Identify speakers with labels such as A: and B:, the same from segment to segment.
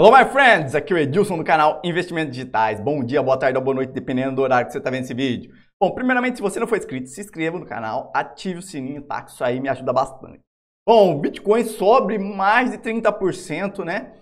A: Hello, my friends! Aqui é o Edilson do canal Investimentos Digitais. Bom dia, boa tarde ou boa noite, dependendo do horário que você está vendo esse vídeo. Bom, primeiramente, se você não for inscrito, se inscreva no canal, ative o sininho, tá? Que isso aí me ajuda bastante. Bom, o Bitcoin sobe mais de 30%, né?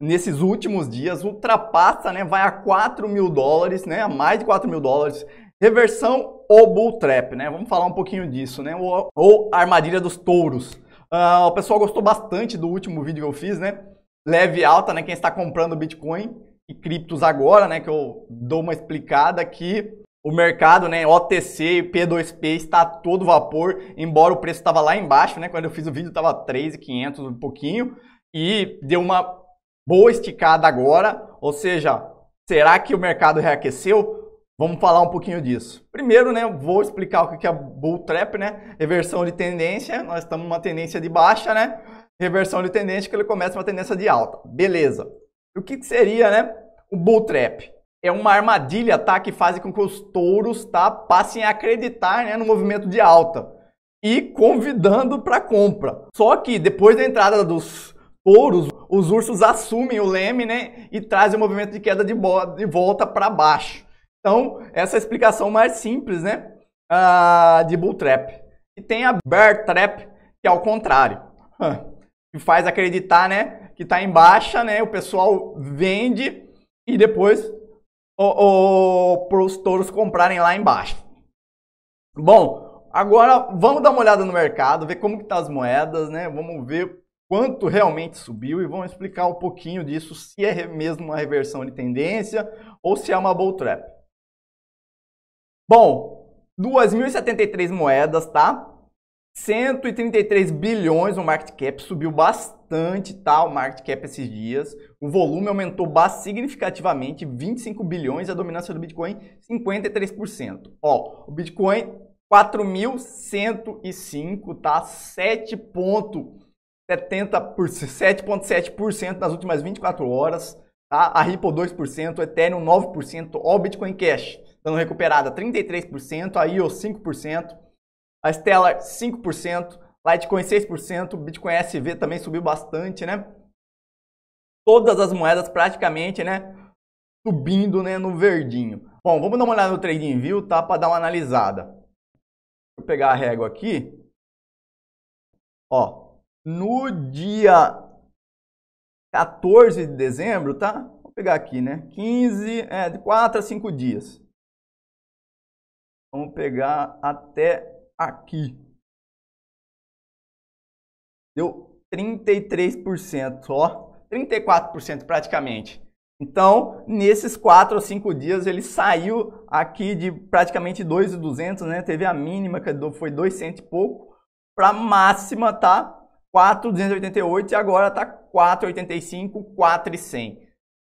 A: Nesses últimos dias, ultrapassa, né? Vai a 4 mil dólares, né? A mais de 4 mil dólares. Reversão ou bull trap, né? Vamos falar um pouquinho disso, né? Ou, ou armadilha dos touros. Uh, o pessoal gostou bastante do último vídeo que eu fiz, né? leve alta, né? Quem está comprando Bitcoin e criptos agora, né? Que eu dou uma explicada que o mercado, né? OTC e P2P está todo vapor, embora o preço estava lá embaixo, né? Quando eu fiz o vídeo estava 3.500 um pouquinho e deu uma boa esticada agora, ou seja, será que o mercado reaqueceu? Vamos falar um pouquinho disso. Primeiro, né, vou explicar o que é bull trap, né? Reversão de tendência. Nós estamos numa tendência de baixa, né? reversão de tendência, que ele começa uma tendência de alta. Beleza. O que seria, né? O bull trap. É uma armadilha, tá? Que faz com que os touros, tá? Passem a acreditar, né? No movimento de alta. E convidando para compra. Só que depois da entrada dos touros, os ursos assumem o leme, né? E trazem o movimento de queda de, de volta para baixo. Então, essa é a explicação mais simples, né? Ah, de bull trap. E tem a bear trap, que é o contrário que faz acreditar, né, que está em baixa, né, o pessoal vende e depois para os touros comprarem lá embaixo. Bom, agora vamos dar uma olhada no mercado, ver como estão tá as moedas, né? Vamos ver quanto realmente subiu e vamos explicar um pouquinho disso, se é mesmo uma reversão de tendência ou se é uma bull trap. Bom, 2.073 moedas, tá? 133 bilhões o market cap, subiu bastante tá, o market cap esses dias. O volume aumentou significativamente, 25 bilhões, a dominância do Bitcoin 53%. Ó, o Bitcoin 4.105, tá? 7.7% nas últimas 24 horas, tá? A Ripple 2%, Ethereum 9%, ó o Bitcoin Cash dando recuperada 33%, a IO 5%, a Stellar 5%, Litecoin 6%, Bitcoin SV também subiu bastante, né? Todas as moedas praticamente, né, subindo, né, no verdinho. Bom, vamos dar uma olhada no trading view, tá, para dar uma analisada. Vou pegar a régua aqui. Ó, no dia 14 de dezembro, tá? Vou pegar aqui, né? 15, é, de 4 a 5 dias. Vamos pegar até aqui. Deu 33%, ó. 34% praticamente. Então, nesses 4 ou 5 dias, ele saiu aqui de praticamente 2,200, né? Teve a mínima, que foi 200 e pouco, para máxima, tá? 4,288 e agora tá 4,85, 4,100.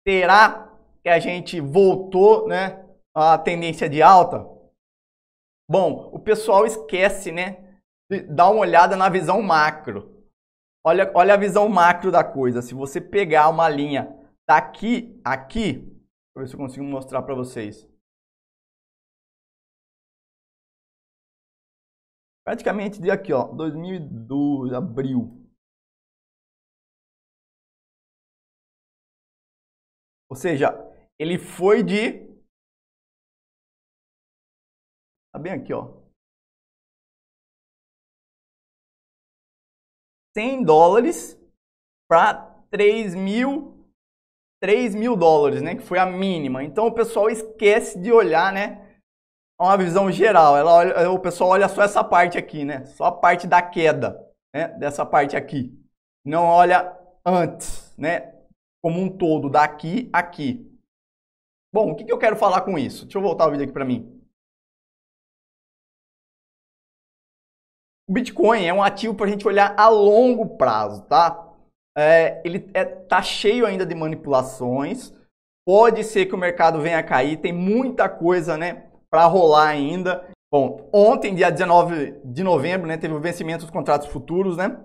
A: Será que a gente voltou, né? A tendência de alta? Bom, o pessoal esquece, né? De dar uma olhada na visão macro. Olha, olha a visão macro da coisa. Se você pegar uma linha daqui, aqui, deixa eu ver se eu consigo mostrar para vocês. Praticamente de aqui, ó, 2002, abril. Ou seja, ele foi de Tá bem aqui, ó. 100 dólares para 3 mil, 3 mil dólares, né? Que foi a mínima. Então o pessoal esquece de olhar, né? É uma visão geral. Ela olha, é, o pessoal olha só essa parte aqui, né? Só a parte da queda, né? Dessa parte aqui. Não olha antes, né? Como um todo, daqui aqui. Bom, o que, que eu quero falar com isso? Deixa eu voltar o vídeo aqui para mim. o Bitcoin é um ativo para a gente olhar a longo prazo, tá? É, ele é, tá cheio ainda de manipulações. Pode ser que o mercado venha a cair, tem muita coisa, né, para rolar ainda. Bom, ontem, dia 19 de novembro, né, teve o vencimento dos contratos futuros, né,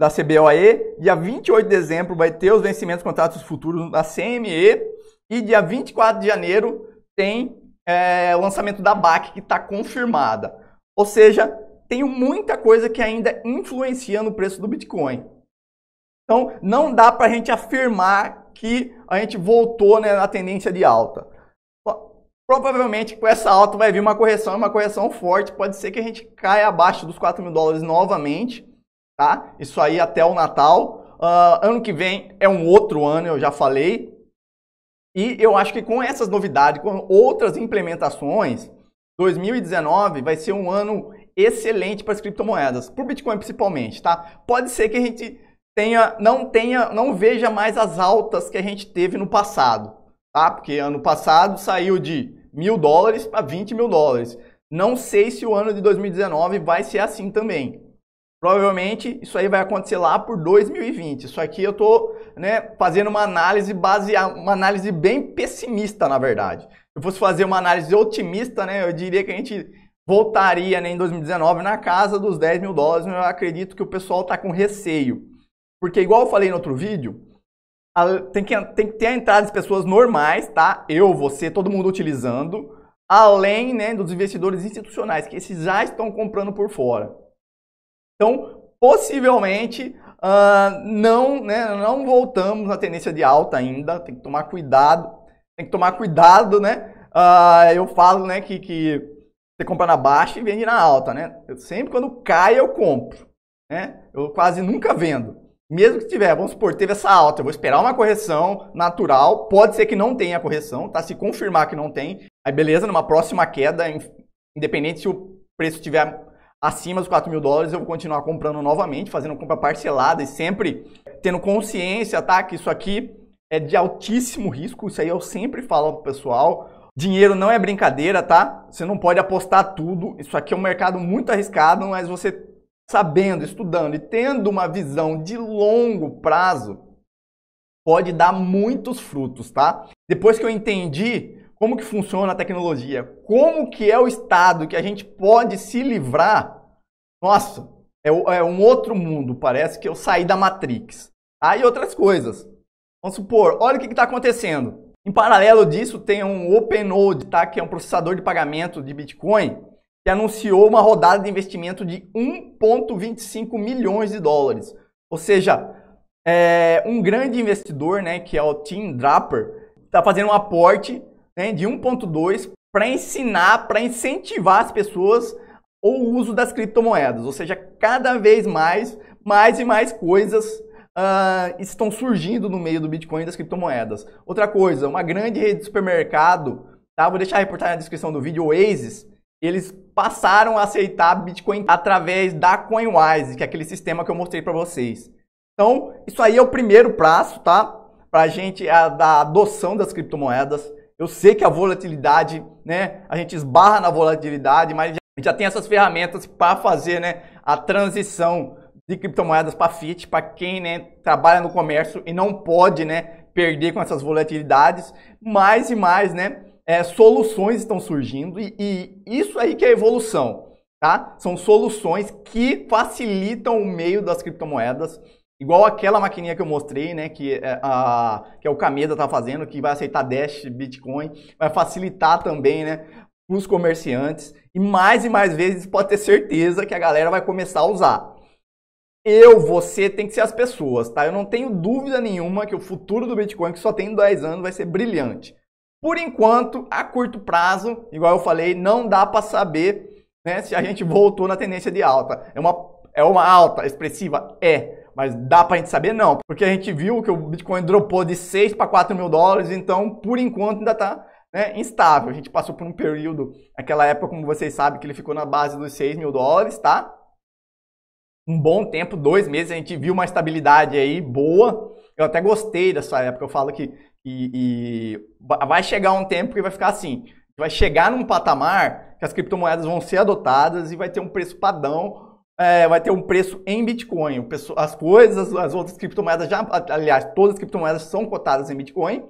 A: da CBOE. Dia 28 de dezembro vai ter os vencimentos dos contratos futuros da CME e dia 24 de janeiro tem é, o lançamento da BAC que está confirmada. Ou seja, tenho muita coisa que ainda influencia no preço do Bitcoin. Então, não dá para a gente afirmar que a gente voltou né, na tendência de alta. Provavelmente com essa alta vai vir uma correção, uma correção forte. Pode ser que a gente caia abaixo dos 4 mil dólares novamente, tá? Isso aí até o Natal. Uh, ano que vem é um outro ano, eu já falei. E eu acho que com essas novidades, com outras implementações, 2019 vai ser um ano excelente para as criptomoedas, para o Bitcoin principalmente, tá? Pode ser que a gente tenha, não tenha, não veja mais as altas que a gente teve no passado, tá? Porque ano passado saiu de mil dólares para 20 mil dólares. Não sei se o ano de 2019 vai ser assim também. Provavelmente isso aí vai acontecer lá por 2020. Isso aqui eu tô né, fazendo uma análise baseada, uma análise bem pessimista, na verdade. Se eu fosse fazer uma análise otimista, né, eu diria que a gente voltaria né, em 2019 na casa dos 10 mil dólares. Eu acredito que o pessoal está com receio. Porque, igual eu falei no outro vídeo, a, tem, que, tem que ter a entrada de pessoas normais, tá? Eu, você, todo mundo utilizando. Além né, dos investidores institucionais, que esses já estão comprando por fora. Então, possivelmente, uh, não, né, não voltamos na tendência de alta ainda. Tem que tomar cuidado. Tem que tomar cuidado, né? Uh, eu falo né, que, que você compra na baixa e vende na alta, né? Eu sempre quando cai eu compro, né? Eu quase nunca vendo. Mesmo que tiver, vamos supor, teve essa alta, eu vou esperar uma correção natural, pode ser que não tenha correção, tá? Se confirmar que não tem, aí beleza, numa próxima queda, independente se o preço estiver acima dos 4 mil dólares, eu vou continuar comprando novamente, fazendo compra parcelada e sempre tendo consciência, tá? Que isso aqui é de altíssimo risco, isso aí eu sempre falo pro pessoal, Dinheiro não é brincadeira, tá? Você não pode apostar tudo. Isso aqui é um mercado muito arriscado, mas você sabendo, estudando e tendo uma visão de longo prazo, pode dar muitos frutos, tá? Depois que eu entendi como que funciona a tecnologia, como que é o estado que a gente pode se livrar, nossa, é, é um outro mundo, parece que eu saí da Matrix. Aí ah, outras coisas. Vamos supor, olha o que está acontecendo. Em paralelo disso, tem um OpenNode, tá? que é um processador de pagamento de Bitcoin, que anunciou uma rodada de investimento de 1,25 milhões de dólares. Ou seja, é, um grande investidor, né, que é o Tim Draper, está fazendo um aporte né, de 1,2 para ensinar, para incentivar as pessoas o uso das criptomoedas. Ou seja, cada vez mais, mais e mais coisas uh, estão surgindo no meio do Bitcoin e das criptomoedas. Outra coisa, uma grande rede de supermercado, tá? Vou deixar a reportagem na descrição do vídeo, Oasis, eles passaram a aceitar Bitcoin através da CoinWise, que é aquele sistema que eu mostrei para vocês. Então, isso aí é o primeiro prazo, tá? Para a gente, a, da adoção das criptomoedas. Eu sei que a volatilidade, né? A gente esbarra na volatilidade, mas já, já tem essas ferramentas para fazer, né? A transição de criptomoedas para Fiat, para quem né, trabalha no comércio e não pode né, perder com essas volatilidades. Mais e mais né, é, soluções estão surgindo e, e, isso aí que é evolução. Tá? São soluções que facilitam o meio das criptomoedas, igual aquela maquininha que eu mostrei, né, que, é, a, que é o Cameda está fazendo, que vai aceitar Dash, Bitcoin, vai facilitar também né, para os comerciantes. E mais e mais vezes pode ter certeza que a galera vai começar a usar eu, você, tem que ser as pessoas, tá? Eu não tenho dúvida nenhuma que o futuro do Bitcoin, que só tem 10 anos, vai ser brilhante. Por enquanto, a curto prazo, igual eu falei, não dá para saber né, se a gente voltou na tendência de alta. É uma, é uma alta expressiva? É. Mas dá para a gente saber? Não. Porque a gente viu que o Bitcoin dropou de 6 para 4 mil dólares, então, por enquanto, ainda está né, instável. A gente passou por um período, aquela época, como vocês sabem, que ele ficou na base dos 6 mil dólares, tá? um bom tempo, dois meses, a gente viu uma estabilidade aí boa. Eu até gostei dessa época. Eu falo que e, e vai chegar um tempo que vai ficar assim. Vai chegar num patamar que as criptomoedas vão ser adotadas e vai ter um preço padrão, é, vai ter um preço em Bitcoin. As coisas, as outras criptomoedas já, aliás, todas as criptomoedas são cotadas em Bitcoin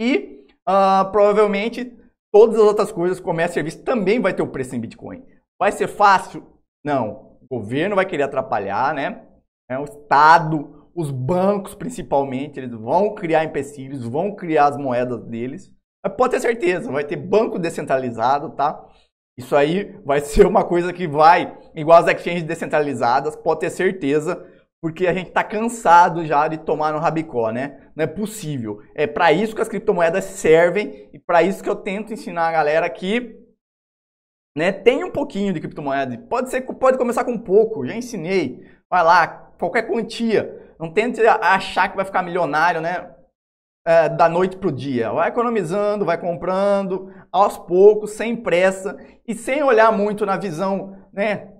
A: e uh, provavelmente todas as outras coisas, comércio e é serviço também vai ter o um preço em Bitcoin. Vai ser fácil? Não. O governo vai querer atrapalhar, né? É, o Estado, os bancos principalmente, eles vão criar empecilhos, vão criar as moedas deles. Mas pode ter certeza, vai ter banco descentralizado, tá? Isso aí vai ser uma coisa que vai, igual as exchanges descentralizadas, pode ter certeza, porque a gente está cansado já de tomar no rabicó, né? Não é possível. É para isso que as criptomoedas servem e para isso que eu tento ensinar a galera que né? Tem um pouquinho de criptomoeda. Pode ser, pode começar com pouco. Já ensinei. Vai lá, qualquer quantia. Não tente achar que vai ficar milionário, né? É, da noite pro dia. Vai economizando, vai comprando, aos poucos, sem pressa e sem olhar muito na visão, né?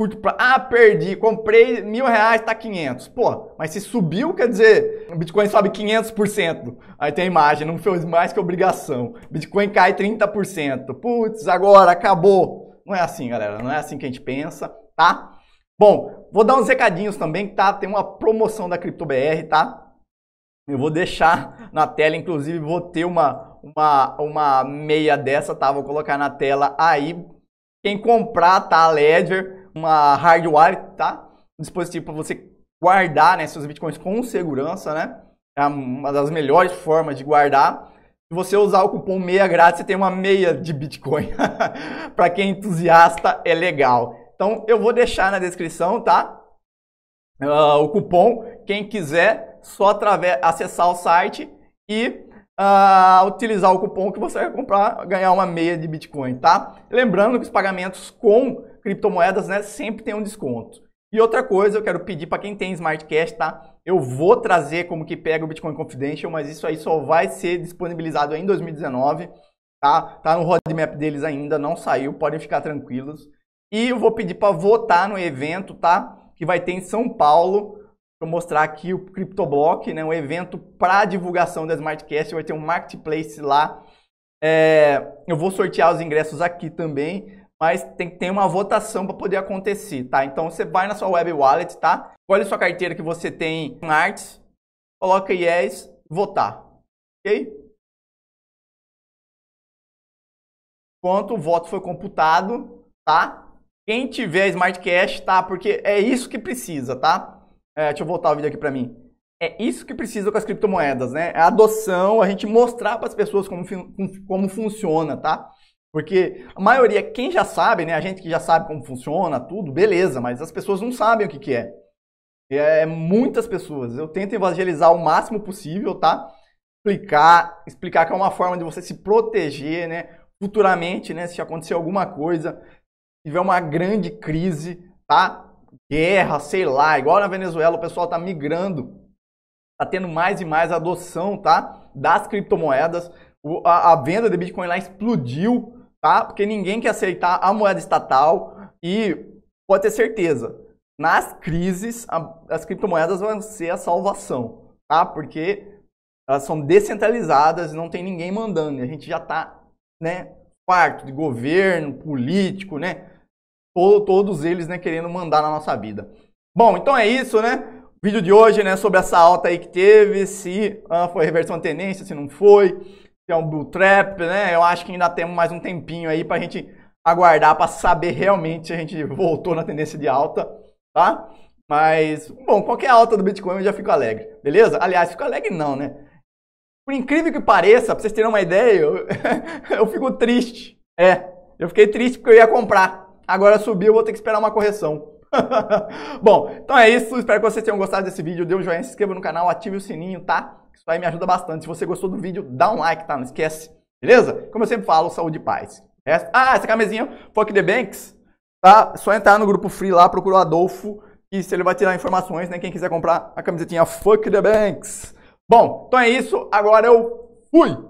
A: Porque, ah, perdi, comprei mil reais, tá 500. Pô, mas se subiu, quer dizer, o Bitcoin sobe 500%. Aí tem a imagem, não fez mais que obrigação. Bitcoin cai 30%. Putz, agora acabou. Não é assim, galera, não é assim que a gente pensa, tá? Bom, vou dar uns recadinhos também, tá? Tem uma promoção da CryptoBR, tá? Eu vou deixar na tela, inclusive vou ter uma, uma, uma meia dessa, tá? Vou colocar na tela aí. Quem comprar, tá? Ledger uma hardware tá? Um dispositivo para você guardar né, seus bitcoins com segurança, né? É uma das melhores formas de guardar. Se você usar o cupom meia grátis, você tem uma meia de Bitcoin. para quem é entusiasta, é legal. Então eu vou deixar na descrição, tá? Uh, o cupom, quem quiser, só através acessar o site e uh, utilizar o cupom que você vai comprar, ganhar uma meia de Bitcoin, tá? Lembrando que os pagamentos com criptomoedas, né, sempre tem um desconto. E outra coisa, eu quero pedir para quem tem Smartcast, tá? Eu vou trazer como que pega o Bitcoin Confidential, mas isso aí só vai ser disponibilizado em 2019, tá? Tá no roadmap deles ainda, não saiu, podem ficar tranquilos. E eu vou pedir para votar no evento, tá? Que vai ter em São Paulo. Vou mostrar aqui o CryptoBlock, né? Um evento para divulgação da Smartcast, vai ter um marketplace lá. É, eu vou sortear os ingressos aqui também mas tem que ter uma votação para poder acontecer, tá? Então você vai na sua web wallet, tá? Escolhe sua carteira que você tem em artes, coloca yes, votar, ok? Quanto o voto foi computado, tá? Quem tiver Smart Cash, tá? Porque é isso que precisa, tá? É, deixa eu voltar o vídeo aqui para mim. É isso que precisa com as criptomoedas, né? É a adoção, a gente mostrar para as pessoas como, como funciona, tá? Porque a maioria, quem já sabe, né? A gente que já sabe como funciona, tudo, beleza, mas as pessoas não sabem o que, que é. é. É muitas pessoas. Eu tento evangelizar o máximo possível, tá? Explicar, explicar que é uma forma de você se proteger, né? Futuramente, né? Se acontecer alguma coisa, tiver uma grande crise, tá? Guerra, sei lá, igual na Venezuela, o pessoal tá migrando, tá tendo mais e mais adoção, tá? Das criptomoedas. a, a venda de Bitcoin lá explodiu, tá? Porque ninguém quer aceitar a moeda estatal e pode ter certeza, nas crises a, as criptomoedas vão ser a salvação, tá? Porque elas são descentralizadas, e não tem ninguém mandando, a gente já está, né, quarto de governo, político, né? Todo, todos eles, né, querendo mandar na nossa vida. Bom, então é isso, né? vídeo de hoje, né, sobre essa alta aí que teve, se ah, foi reversão à tendência, se não foi que é um bull trap, né? Eu acho que ainda temos mais um tempinho aí para a gente aguardar para saber realmente se a gente voltou na tendência de alta, tá? Mas, bom, qualquer é alta do Bitcoin eu já fico alegre, beleza? Aliás, fico alegre não, né? Por incrível que pareça, para vocês terem uma ideia, eu, eu fico triste. É, eu fiquei triste porque eu ia comprar. Agora subiu, vou ter que esperar uma correção. Bom, então é isso. Espero que vocês tenham gostado desse vídeo. Dê um joinha, se inscreva no canal, ative o sininho, tá? Isso aí me ajuda bastante. Se você gostou do vídeo, dá um like, tá? Não esquece. Beleza? Como eu sempre falo, saúde e paz. Essa... Ah, essa camisinha, Fuck the Banks, tá? Só entrar no grupo free lá, procura o Adolfo, e se ele vai tirar informações, né? Quem quiser comprar a camisetinha Fuck the Banks. Bom, então é isso. Agora eu fui!